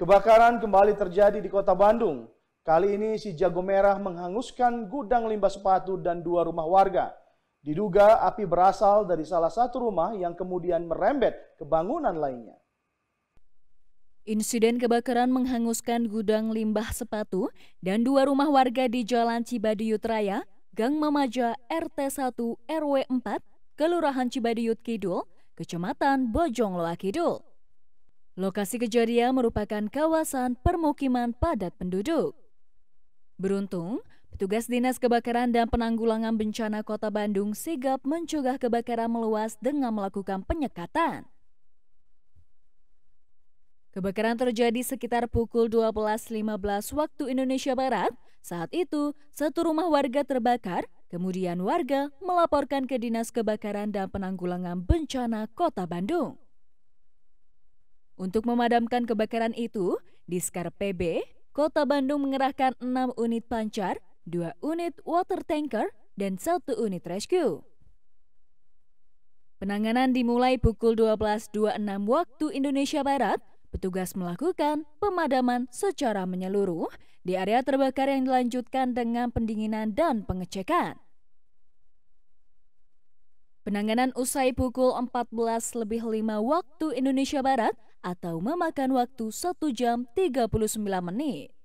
Kebakaran kembali terjadi di kota Bandung. Kali ini si jago merah menghanguskan gudang limbah sepatu dan dua rumah warga. Diduga api berasal dari salah satu rumah yang kemudian merembet ke bangunan lainnya. Insiden kebakaran menghanguskan gudang limbah sepatu dan dua rumah warga di Jalan Cibaduyut Raya, Gang Mamaja RT 1 RW 4, Kelurahan Cibaduyut Kidul, Kecamatan Bojong Bojongloa Kidul. Lokasi kejadian merupakan kawasan permukiman padat penduduk. Beruntung, petugas Dinas Kebakaran dan Penanggulangan Bencana Kota Bandung sigap mencegah kebakaran meluas dengan melakukan penyekatan. Kebakaran terjadi sekitar pukul 12.15 waktu Indonesia Barat. Saat itu, satu rumah warga terbakar, kemudian warga melaporkan ke Dinas Kebakaran dan Penanggulangan Bencana Kota Bandung. Untuk memadamkan kebakaran itu, di Diskar PB, Kota Bandung mengerahkan 6 unit pancar, 2 unit water tanker, dan 1 unit rescue. Penanganan dimulai pukul 12.26 waktu Indonesia Barat. Petugas melakukan pemadaman secara menyeluruh di area terbakar yang dilanjutkan dengan pendinginan dan pengecekan. Penanganan usai pukul 14 lebih 5 waktu Indonesia Barat, atau memakan waktu 1 jam 39 menit.